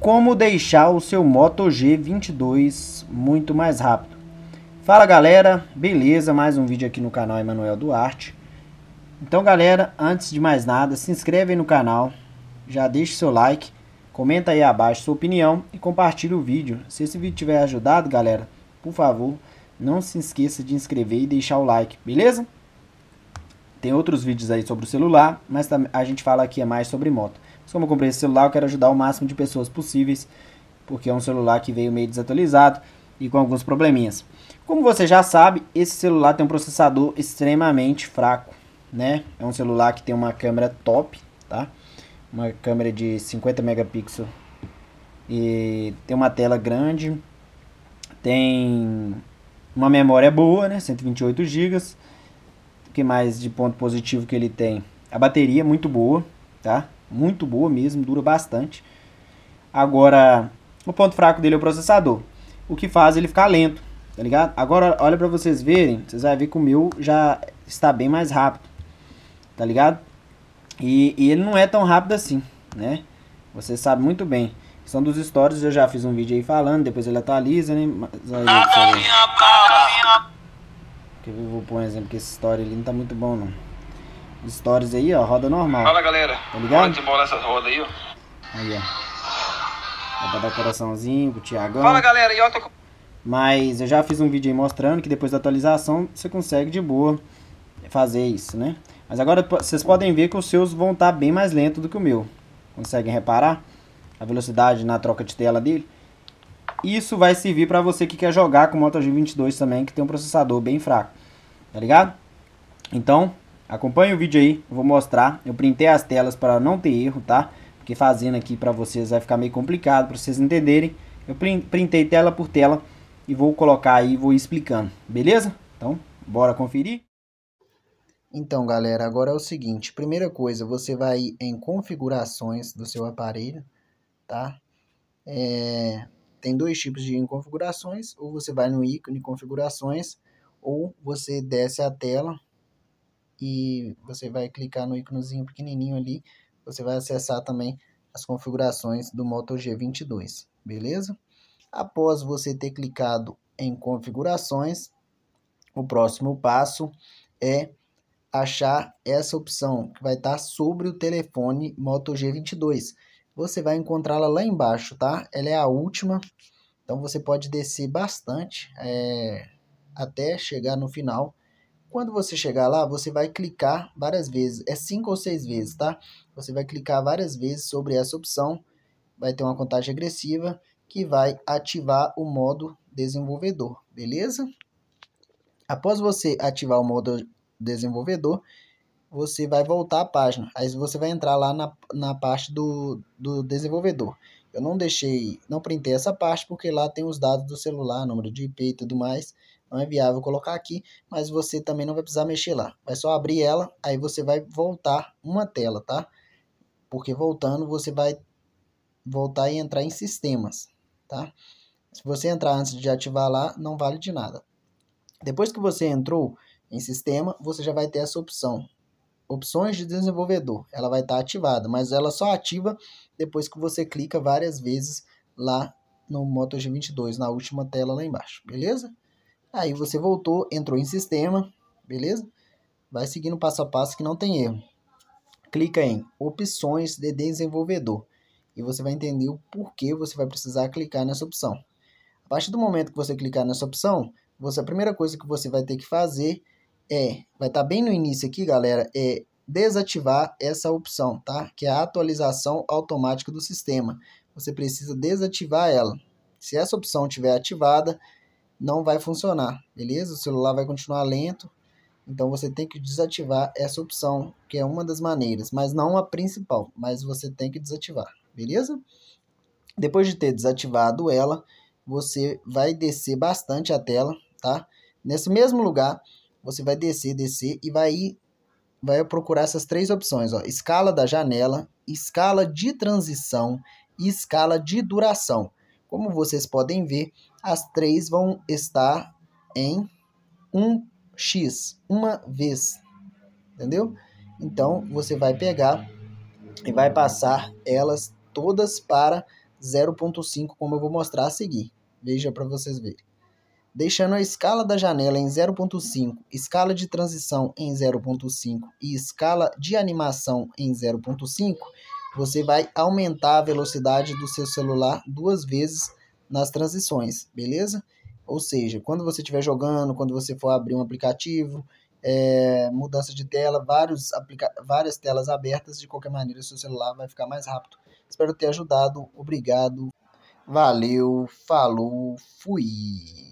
como deixar o seu Moto G22 muito mais rápido. Fala galera, beleza? Mais um vídeo aqui no canal Emanuel Duarte. Então galera, antes de mais nada, se inscreve no canal, já deixa seu like, comenta aí abaixo sua opinião e compartilha o vídeo. Se esse vídeo tiver ajudado galera, por favor, não se esqueça de inscrever e deixar o like, beleza? Tem outros vídeos aí sobre o celular, mas a gente fala aqui é mais sobre moto. Como eu comprei esse celular, eu quero ajudar o máximo de pessoas possíveis, porque é um celular que veio meio desatualizado e com alguns probleminhas. Como você já sabe, esse celular tem um processador extremamente fraco, né? É um celular que tem uma câmera top, tá? Uma câmera de 50 megapixels e tem uma tela grande, tem uma memória boa, né? 128 GB. O que mais de ponto positivo que ele tem? A bateria é muito boa, tá? muito boa mesmo, dura bastante. Agora, o ponto fraco dele é o processador, o que faz ele ficar lento, tá ligado? Agora, olha para vocês verem, vocês vão ver que o meu já está bem mais rápido, tá ligado? E, e ele não é tão rápido assim, né? Você sabe muito bem. São dos stories, eu já fiz um vídeo aí falando, depois ele atualiza, né? Mas aí, eu, vou pôr um exemplo, porque esse story ali não tá muito bom, não stories aí, ó, roda normal. Fala galera, tá ligado? Pode embolar essas rodas aí, ó. Aí, ó. Dá dar coraçãozinho pro Thiagão. Fala galera, e ó, tô... Mas eu já fiz um vídeo aí mostrando que depois da atualização você consegue de boa fazer isso, né? Mas agora vocês podem ver que os seus vão estar tá bem mais lentos do que o meu. Conseguem reparar a velocidade na troca de tela dele? Isso vai servir para você que quer jogar com o Moto G22 também, que tem um processador bem fraco. Tá ligado? Então, Acompanhe o vídeo aí, eu vou mostrar. Eu printei as telas para não ter erro, tá? Porque fazendo aqui para vocês vai ficar meio complicado, para vocês entenderem. Eu printei tela por tela e vou colocar aí, vou explicando, beleza? Então, bora conferir. Então, galera, agora é o seguinte. Primeira coisa, você vai em configurações do seu aparelho, tá? É, tem dois tipos de configurações. Ou você vai no ícone configurações, ou você desce a tela e você vai clicar no íconezinho pequenininho ali, você vai acessar também as configurações do Moto G22, beleza? Após você ter clicado em configurações, o próximo passo é achar essa opção que vai estar sobre o telefone Moto G22. Você vai encontrá-la lá embaixo, tá? Ela é a última, então você pode descer bastante é, até chegar no final quando você chegar lá, você vai clicar várias vezes, é cinco ou seis vezes, tá? Você vai clicar várias vezes sobre essa opção, vai ter uma contagem agressiva que vai ativar o modo desenvolvedor, beleza? Após você ativar o modo desenvolvedor, você vai voltar à página. Aí você vai entrar lá na, na parte do, do desenvolvedor. Eu não deixei, não printei essa parte porque lá tem os dados do celular, número de IP e tudo mais. Não é viável colocar aqui, mas você também não vai precisar mexer lá. Vai só abrir ela, aí você vai voltar uma tela, tá? Porque voltando você vai voltar e entrar em sistemas, tá? Se você entrar antes de ativar lá, não vale de nada. Depois que você entrou em sistema, você já vai ter essa opção opções de desenvolvedor, ela vai estar ativada, mas ela só ativa depois que você clica várias vezes lá no Moto G22, na última tela lá embaixo, beleza? Aí você voltou, entrou em sistema, beleza? Vai seguindo passo a passo que não tem erro. Clica em opções de desenvolvedor e você vai entender o porquê você vai precisar clicar nessa opção. A partir do momento que você clicar nessa opção, você a primeira coisa que você vai ter que fazer é, vai estar tá bem no início aqui, galera, é desativar essa opção, tá? Que é a atualização automática do sistema. Você precisa desativar ela. Se essa opção estiver ativada, não vai funcionar, beleza? O celular vai continuar lento, então você tem que desativar essa opção, que é uma das maneiras, mas não a principal, mas você tem que desativar, beleza? Depois de ter desativado ela, você vai descer bastante a tela, tá? Nesse mesmo lugar, você vai descer, descer e vai ir, vai procurar essas três opções, ó, escala da janela, escala de transição e escala de duração. Como vocês podem ver, as três vão estar em 1x, uma vez, entendeu? Então, você vai pegar e vai passar elas todas para 0.5, como eu vou mostrar a seguir. Veja para vocês verem deixando a escala da janela em 0.5, escala de transição em 0.5 e escala de animação em 0.5, você vai aumentar a velocidade do seu celular duas vezes nas transições, beleza? Ou seja, quando você estiver jogando, quando você for abrir um aplicativo, é, mudança de tela, vários várias telas abertas, de qualquer maneira, seu celular vai ficar mais rápido. Espero ter ajudado, obrigado, valeu, falou, fui!